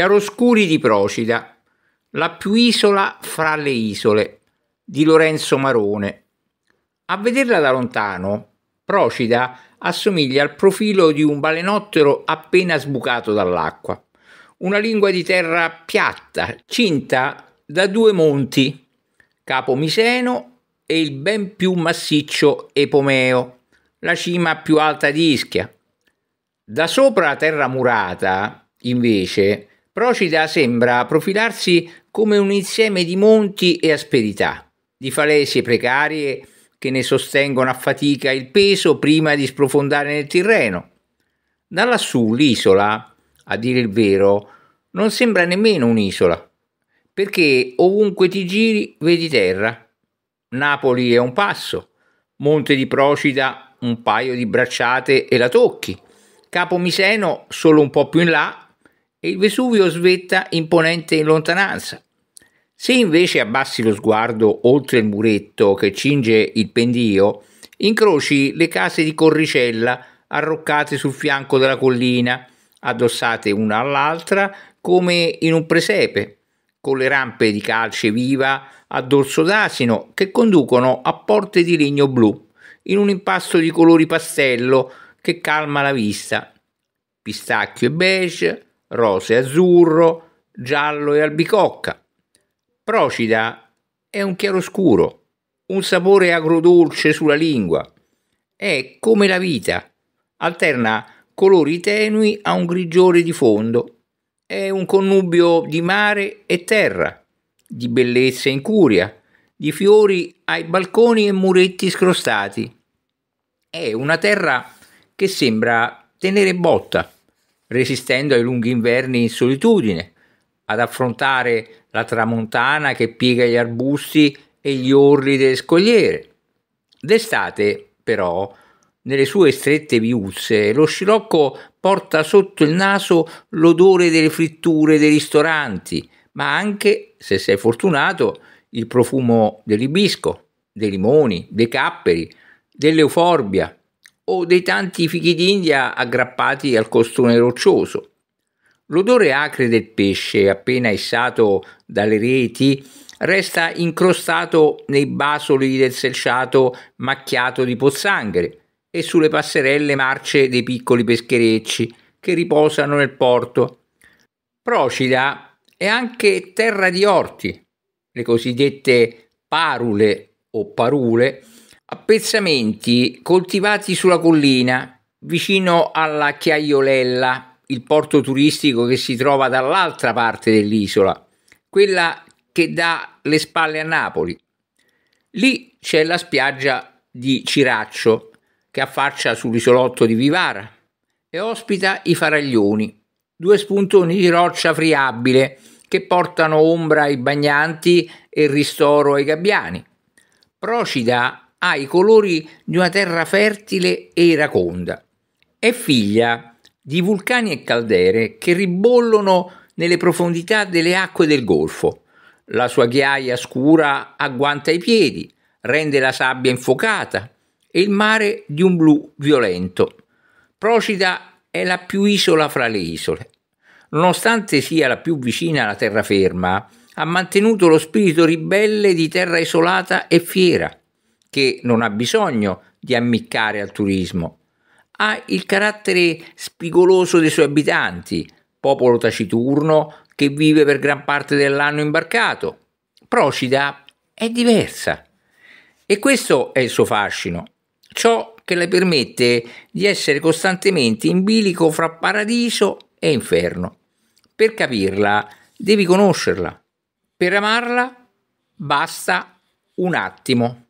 Chiaroscuri di Procida, la più isola fra le isole, di Lorenzo Marone. A vederla da lontano, Procida assomiglia al profilo di un balenottero appena sbucato dall'acqua, una lingua di terra piatta, cinta da due monti, Capo Miseno e il ben più massiccio Epomeo, la cima più alta di Ischia. Da sopra la terra murata, invece, Procida sembra profilarsi come un insieme di monti e asperità, di falesie precarie che ne sostengono a fatica il peso prima di sprofondare nel Tirreno. Da lassù l'isola, a dire il vero, non sembra nemmeno un'isola, perché ovunque ti giri vedi terra. Napoli è un passo, Monte di Procida un paio di bracciate e la tocchi, Capo Miseno solo un po' più in là e il Vesuvio svetta imponente in lontananza. Se invece abbassi lo sguardo oltre il muretto che cinge il pendio, incroci le case di Corricella arroccate sul fianco della collina, addossate una all'altra come in un presepe, con le rampe di calce viva a dorso d'asino che conducono a porte di legno blu, in un impasto di colori pastello che calma la vista. Pistacchio e beige, rose azzurro, giallo e albicocca. Procida è un chiaroscuro, un sapore agrodolce sulla lingua. È come la vita, alterna colori tenui a un grigiore di fondo. È un connubio di mare e terra, di bellezza in curia, di fiori ai balconi e muretti scrostati. È una terra che sembra tenere botta resistendo ai lunghi inverni in solitudine, ad affrontare la tramontana che piega gli arbusti e gli orli delle scogliere. D'estate, però, nelle sue strette viuzze, lo scirocco porta sotto il naso l'odore delle fritture dei ristoranti, ma anche, se sei fortunato, il profumo dell'ibisco, dei limoni, dei capperi, dell'euforbia, o dei tanti fichi d'India aggrappati al costone roccioso. L'odore acre del pesce appena issato dalle reti resta incrostato nei basoli del selciato macchiato di pozzanghere e sulle passerelle marce dei piccoli pescherecci che riposano nel porto. Procida è anche terra di orti, le cosiddette parule o parule, Appezzamenti coltivati sulla collina, vicino alla Chiaiolella, il porto turistico che si trova dall'altra parte dell'isola, quella che dà le spalle a Napoli. Lì c'è la spiaggia di Ciraccio, che affaccia sull'isolotto di Vivara e ospita i faraglioni, due spuntoni di roccia friabile che portano ombra ai bagnanti e ristoro ai gabbiani. Procida ha i colori di una terra fertile e iraconda. È figlia di vulcani e caldere che ribollono nelle profondità delle acque del Golfo. La sua ghiaia scura agguanta i piedi, rende la sabbia infuocata e il mare di un blu violento. Procida è la più isola fra le isole. Nonostante sia la più vicina alla terraferma, ha mantenuto lo spirito ribelle di terra isolata e fiera che non ha bisogno di ammiccare al turismo. Ha il carattere spigoloso dei suoi abitanti, popolo taciturno che vive per gran parte dell'anno imbarcato. Procida è diversa. E questo è il suo fascino, ciò che le permette di essere costantemente in bilico fra paradiso e inferno. Per capirla devi conoscerla, per amarla basta un attimo.